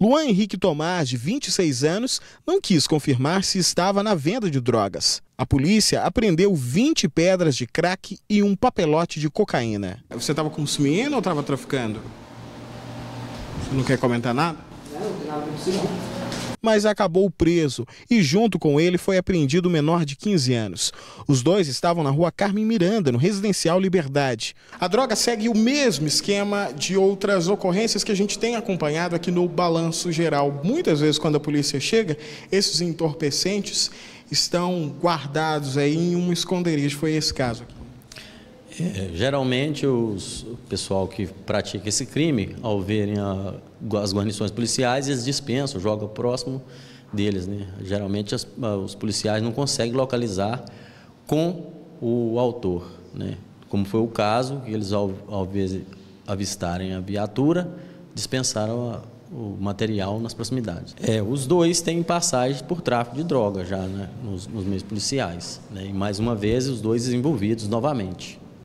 Luan Henrique Tomás, de 26 anos, não quis confirmar se estava na venda de drogas. A polícia apreendeu 20 pedras de crack e um papelote de cocaína. Você estava consumindo ou estava traficando? Você não quer comentar nada? Não, não, não mas acabou preso e junto com ele foi apreendido o menor de 15 anos. Os dois estavam na rua Carmen Miranda, no residencial Liberdade. A droga segue o mesmo esquema de outras ocorrências que a gente tem acompanhado aqui no Balanço Geral. Muitas vezes quando a polícia chega, esses entorpecentes estão guardados aí em um esconderijo. Foi esse caso aqui. É, geralmente, os, o pessoal que pratica esse crime, ao verem a, as guarnições policiais, eles dispensam, jogam próximo deles. Né? Geralmente, as, os policiais não conseguem localizar com o autor. Né? Como foi o caso, que eles, ao, ao avistarem a viatura, dispensaram a, o material nas proximidades. É, os dois têm passagem por tráfico de droga já né? nos, nos meios policiais. Né? E mais uma vez, os dois envolvidos novamente.